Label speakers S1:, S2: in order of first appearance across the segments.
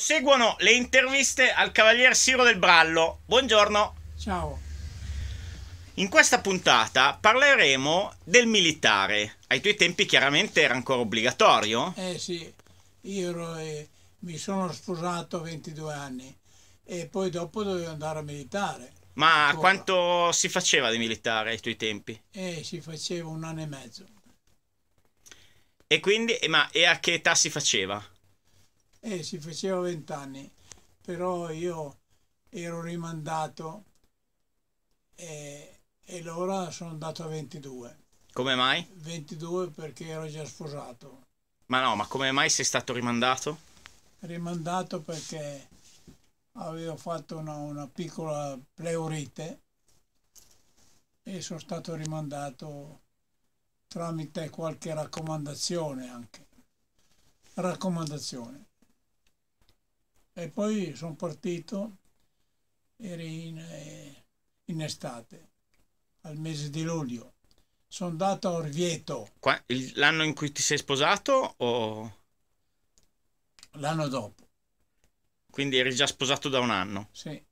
S1: Seguono le interviste al cavalier Siro del Brallo. Buongiorno. Ciao. In questa puntata parleremo del militare. Ai tuoi tempi chiaramente era ancora obbligatorio?
S2: Eh sì, io ero, eh, mi sono sposato a 22 anni e poi dopo dovevo andare a militare.
S1: Ma ancora. quanto si faceva di militare ai tuoi tempi?
S2: Eh, si faceva un anno e mezzo.
S1: E quindi, ma e a che età si faceva?
S2: Eh, si faceva vent'anni, però io ero rimandato e, e allora sono andato a 22. Come mai? 22 perché ero già sposato.
S1: Ma no, ma come mai sei stato rimandato?
S2: Rimandato perché avevo fatto una, una piccola pleurite e sono stato rimandato tramite qualche raccomandazione anche. Raccomandazione. E poi sono partito, ero in, eh, in, estate, al mese di luglio. Sono andato a Orvieto.
S1: Qua, l'anno in cui ti sei sposato o... L'anno dopo. Quindi eri già sposato da un anno? Sì.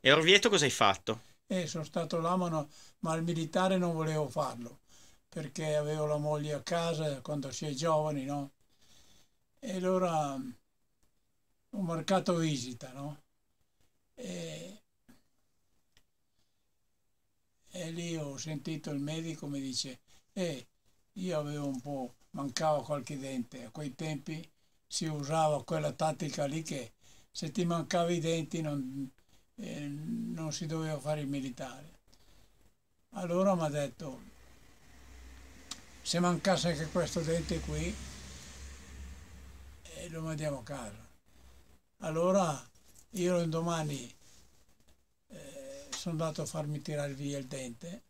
S1: E Orvieto cosa hai fatto?
S2: Eh, sono stato là, ma, no, ma al militare non volevo farlo, perché avevo la moglie a casa quando si è giovani, no? E allora ho marcato visita, no? E, e lì ho sentito il medico mi dice, eh, io avevo un po', mancava qualche dente, a quei tempi si usava quella tattica lì che se ti mancava i denti non, eh, non si doveva fare il militare. Allora mi ha detto, se mancasse anche questo dente qui, lo mandiamo a casa. Allora io domani eh, sono andato a farmi tirare via il dente,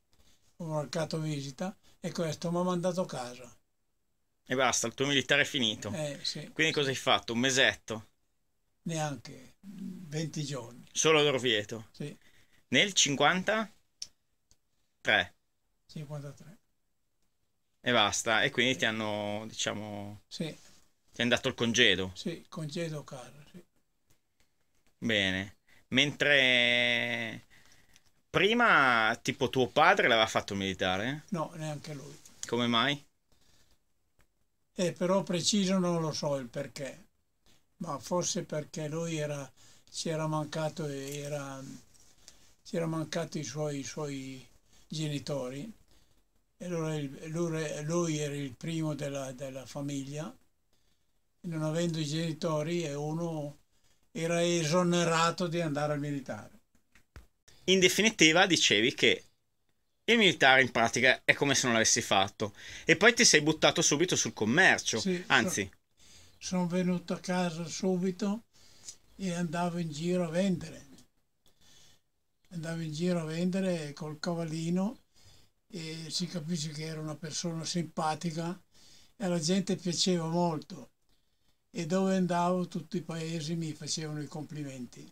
S2: ho marcato visita e questo mi ha mandato a casa.
S1: E basta, il tuo militare è finito. Eh, sì. Quindi cosa hai fatto? Un mesetto?
S2: Neanche, 20 giorni.
S1: Solo l'Orvieto? Sì. Nel 53?
S2: 53.
S1: E basta, e quindi ti hanno, diciamo... Sì. Sei andato il congedo?
S2: Sì, congedo caro, sì.
S1: Bene. Mentre prima, tipo tuo padre l'aveva fatto militare?
S2: No, neanche lui. Come mai? Eh, però preciso non lo so il perché, ma forse perché lui era, si era mancato, era, si era mancato i suoi, i suoi genitori. E allora lui, lui, era il primo della, della famiglia non avendo i genitori e uno era esonerato di andare al militare.
S1: In definitiva dicevi che il militare in pratica è come se non l'avessi fatto e poi ti sei buttato subito sul commercio, sì, anzi.
S2: Sono venuto a casa subito e andavo in giro a vendere. Andavo in giro a vendere col cavallino e si capisce che era una persona simpatica e alla gente piaceva molto e dove andavo tutti i paesi mi facevano i complimenti.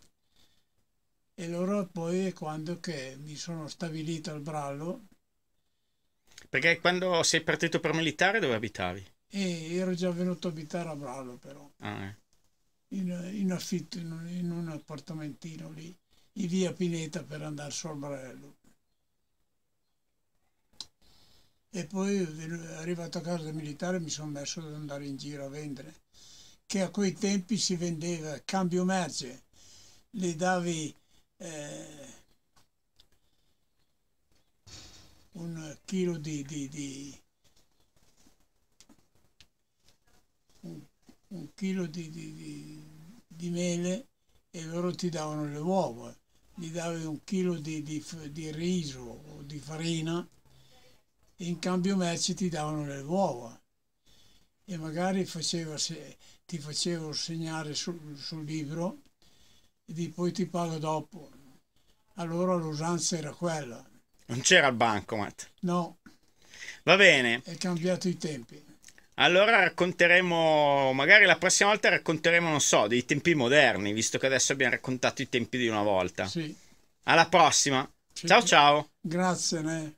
S2: E allora poi è quando che mi sono stabilito al Brallo.
S1: Perché quando sei partito per militare dove abitavi?
S2: E ero già venuto a abitare a Brallo però. Ah, eh. in, in, affitto in un, in un appartamentino lì, in via Pineta per andare su al Brallo. E poi arrivato a casa da militare mi sono messo ad andare in giro a vendere che a quei tempi si vendeva cambio merce, le davi eh, un chilo di, di, di un, un, chilo di, di, mele e loro ti davano le uova, gli davi un chilo di, riso o di farina e in cambio merce ti davano le uova e magari faceva, se, ti facevo segnare su, sul libro e di, poi ti pago dopo. Allora l'usanza era quella.
S1: Non c'era il bancomat? No. Va bene. È
S2: cambiato i tempi.
S1: Allora racconteremo, magari la prossima volta racconteremo, non so, dei tempi moderni, visto che adesso abbiamo raccontato i tempi di una volta. Sì. Alla prossima. Sì. Ciao ciao. Grazie. Ne.